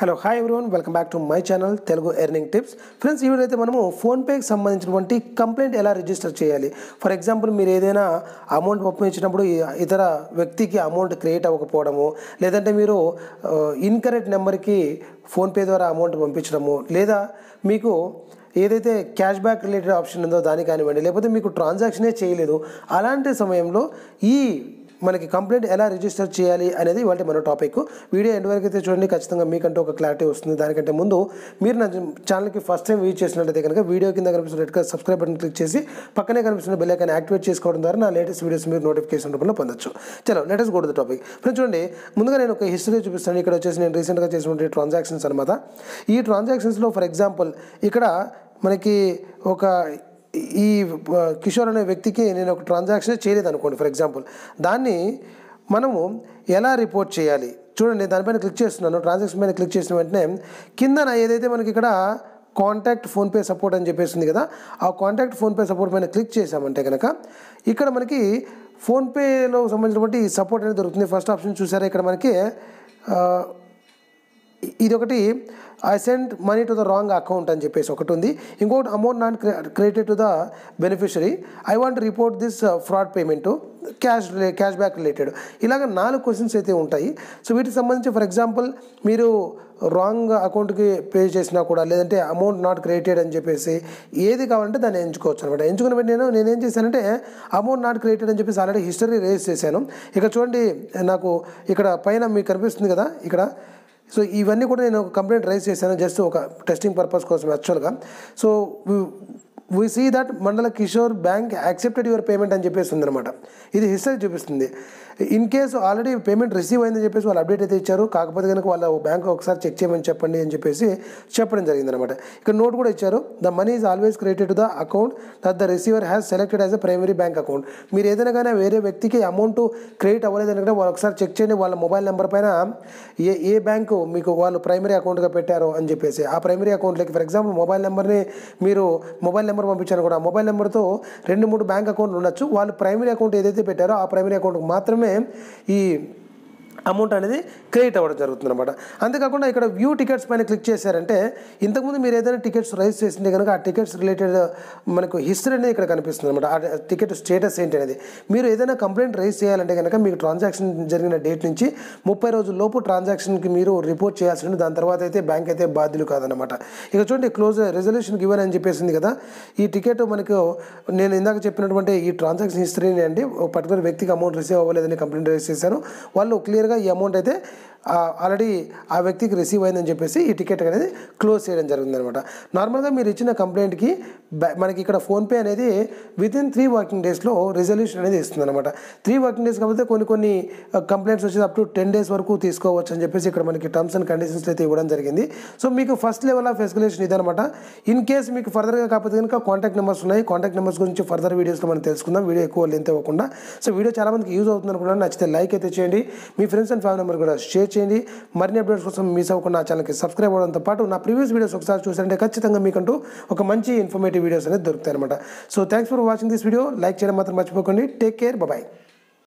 hello hi everyone welcome back to my channel Telugu earning tips friends ఈవిడ అయితే మనము ఫోన్పేకి సంబంధించినటువంటి కంప్లైంట్ ఎలా రిజిస్టర్ చేయాలి ఫర్ ఎగ్జాంపుల్ మీరు ఏదైనా అమౌంట్ పంపించినప్పుడు ఇతర వ్యక్తికి అమౌంట్ క్రియేట్ అవ్వకపోవడము లేదంటే మీరు ఇన్కరెక్ట్ నెంబర్కి ఫోన్పే ద్వారా అమౌంట్ పంపించడము లేదా మీకు ఏదైతే క్యాష్ బ్యాక్ రిలేటెడ్ ఆప్షన్ ఉందో దాని కానివ్వండి లేకపోతే మీకు ట్రాన్సాక్షనే చేయలేదు అలాంటి సమయంలో ఈ మనకి కంప్లైంట్ ఎలా రిజిస్టర్ చేయాలి అనేది ఇవాళ మన టాపిక్ వీడియో ఎండ్ వరకు అయితే చూడండి ఖచ్చితంగా మీకంటే ఒక క్లారిటీ వస్తుంది దానికంటే ముందు మీరు నా ఛానల్కి ఫస్ట్ టైం వీచ్ చేసినట్టయితే కనుక వీడియో కింద కనిపిస్తున్న red colour subscribe button click చేసి పక్కనే కనిపిస్తున్న బెల్ ఐకాన్ యాక్టివేట్ చేసుకోవడం ద్వారా నా లేటెస్ట్ వీడియోస్ మీరు నోటిఫికేషన్ రూపంలో పొందొచ్చు చలో latest go to the topic friend చూడండి ముందుగా నేను ఒక హిస్టరీ చూపిస్తాను ఇక్కడ వచ్చేసి నేను రీసెంట్గా చేసినటువంటి ట్రాన్సాక్షన్స్ అనమాట ఈ ట్రాన్సాక్షన్స్లో ఫర్ ఎగ్జాంపుల్ ఇక్కడ మనకి ఒక ఈ కిషోర్ అనే వ్యక్తికి నేను ఒక ట్రాన్సాక్షన్ చేయలేదు అనుకోండి ఫర్ ఎగ్జాంపుల్ దాన్ని మనము ఎలా రిపోర్ట్ చేయాలి చూడండి దానిపైన క్లిక్ చేస్తున్నాను ట్రాన్సాక్షన్ పైన క్లిక్ చేసిన వెంటనే కిందన ఏదైతే మనకి ఇక్కడ కాంటాక్ట్ ఫోన్పే సపోర్ట్ అని చెప్పేసింది కదా ఆ కాంటాక్ట్ ఫోన్పే సపోర్ట్ పైన క్లిక్ చేసామంటే కనుక ఇక్కడ మనకి ఫోన్పేలో సంబంధించినటువంటి సపోర్ట్ అనేది దొరుకుతుంది ఫస్ట్ ఆప్షన్ చూసారా ఇక్కడ మనకి ఇదొకటి I send money to the wrong account అని చెప్పేసి ఒకటి ఉంది ఇంకొకటి amount non credited to the beneficiary I want report this fraud payment cash cash back related ఇలాగ నాలుగు క్వశ్చన్స్ అయితే ఉంటాయి సో వీటికి సంబంధించి ఫర్ ఎగ్జాంపుల్ మీరు రాంగ్ అకౌంట్కి పే చేసినా కూడా లేదంటే అమౌంట్ నాట్ క్రియేటెడ్ అని చెప్పేసి ఏది కావాలంటే దాన్ని ఎంచుకోవచ్చు అనమాట ఎంచుకున్న వెంటనే నేను నేనేం చేశానంటే అమౌంట్ నాట్ క్రియేటెడ్ అని చెప్పేసి ఆల్రెడీ హిస్టరీ రేస్ చేశాను ఇక్కడ చూడండి నాకు ఇక్కడ పైన మీకు కనిపిస్తుంది కదా ఇక్కడ సో ఇవన్నీ కూడా నేను కంప్లైంట్ రైజ్ చేశాను జస్ట్ ఒక టెస్టింగ్ పర్పస్ కోసం యాక్చువల్గా so we see that Mandala Kishore bank accepted your payment అని చెప్పేసి అనమాట ఇది హిస్టరీ చూపిస్తుంది in case already payment receive అయిందని చెప్పేసి వాళ్ళు అప్డేట్ అయితే ఇచ్చారు కాకపోతే కనుక వాళ్ళ బ్యాంక్ ఒకసారి చెక్ చేయమని చెప్పండి అని చెప్పేసి చెప్పడం జరిగిందనమాట ఇక్కడ నోట్ కూడా ఇచ్చారు the money is always created to the account that the receiver has selected as a primary bank account మీరు ఏదైనా కానీ వేరే వ్యక్తికి అమౌంట్ క్రియేట్ అవ్వలేదు అనుకుంటే వాళ్ళు ఒకసారి చెక్ చేయండి వాళ్ళ మొబైల్ నెంబర్ పైన ఏ ఏ బ్యాంకు మీకు వాళ్ళు ప్రైమరీ అకౌంట్గా పెట్టారో అని చెప్పేసి ఆ ప్రైమరీ అకౌంట్లోకి ఫర్ ఎగ్జాంపుల్ మొబైల్ నెంబర్ని మీరు మొబైల్ నెంబర్ నెంబర్ పంపించాను కూడా మొబైల్ నెంబర్తో రెండు మూడు బ్యాంక్ అకౌంట్లు ఉండొచ్చు వాళ్ళు ప్రైమరీ అకౌంట్ ఏదైతే పెట్టారో ఆ ప్రైమరీ అకౌంట్కి మాత్రమే ఈ అమౌంట్ అనేది క్రియేట్ అవ్వడం జరుగుతుంది అనమాట అంతేకాకుండా ఇక్కడ వ్యూ టికెట్స్ పైన క్లిక్ చేశారంటే ఇంతకుముందు మీరు ఏదైనా టికెట్స్ రైజ్ చేసింటే కనుక ఆ టికెట్స్ రిలేటెడ్ మనకు హిస్టరీ అనేది ఇక్కడ కనిపిస్తుంది అనమాట ఆ టికెట్ స్టేటస్ ఏంటి అనేది మీరు ఏదైనా కంప్లైంట్ రైజ్ చేయాలంటే కనుక మీకు ట్రాన్సాక్షన్ జరిగిన డేట్ నుంచి ముప్పై రోజుల లోపు ట్రాన్సాక్షన్కి మీరు రిపోర్ట్ చేయాల్సి ఉంటుంది దాని తర్వాత అయితే బ్యాంక్ అయితే బాధ్యులు కాదనమాట ఇక చూడండి క్లోజ్ రిజల్యూషన్ గివెన్ అని చెప్పేసింది కదా ఈ టికెట్ మనకు నేను ఇందాక చెప్పినటువంటి ఈ ట్రాన్సాక్షన్ హిస్టరీని అండి పర్టికులర్ వ్యక్తికి అమౌంట్ రిసీవ్ అవ్వలేదని కంప్లైంట్ రైజ్ చేశాను వాళ్ళు క్లియర్గా అమౌంట్ అయితే ఆల్రెడీ ఆ వ్యక్తికి రిసీవ్ అయిందని చెప్పేసి ఈ టికెట్ అనేది క్లోజ్ చేయడం జరిగిందనమాట నార్మల్గా మీరు ఇచ్చిన కంప్లైంట్కి మనకి ఇక్కడ ఫోన్పే అనేది వితిన్ త్రీ వర్కింగ్ డేస్లో రిజల్యూషన్ అనేది ఇస్తుంది అనమాట త్రీ వర్కింగ్ డేస్ కాకపోతే కొన్ని కొన్ని కంప్లైంట్స్ వచ్చేది అప్ టు టెన్ డేస్ వరకు తీసుకోవచ్చు అని చెప్పేసి ఇక్కడ మనకి టర్మ్స్ అండ్ కండిషన్స్ అయితే ఇవ్వడం జరిగింది సో మీకు ఫస్ట్ లెవెల్ ఆఫ్ ఎస్కలేషన్ ఇదనమాట ఇన్ కేస్ మీకు ఫర్దర్గా కాకపోతే కనుక కాంటాక్ట్ నెంబర్స్ ఉన్నాయి కాంటాక్ట్ నెంబర్స్ గురించి ఫర్దర్ వీడియోస్లో మనం తెలుసుకుందాం వీడియో ఎక్కువ లెంత్ ఇవ్వకుండా సో వీడియో చాలామందికి యూజ్ అవుతుంది అనుకుంటున్నాను నచ్చితే లైక్ అయితే చేయండి మీ ఫ్రెండ్స్ అండ్ ఫ్యామిలీ మెంబర్ కూడా షేర్ చేయండి మరిన్ని అప్డేట్స్ కోసం మిస్ అవ్వకుండా నా ఛానల్కి సబ్స్క్రైబ్ అవ్వడంతో పాటు నా ప్రీవియస్ వీడియోస్ ఒకసారి చూసారంటే ఖచ్చితంగా మీకంటూ ఒక మంచి ఇన్ఫర్మేటివ్ వీడియోస్ అనేది దొరుకుతాయి అనమాట so thanks for watching this video like చేయడం మాత్రం మర్చిపోకండి టేక్ కేర్ బాయ్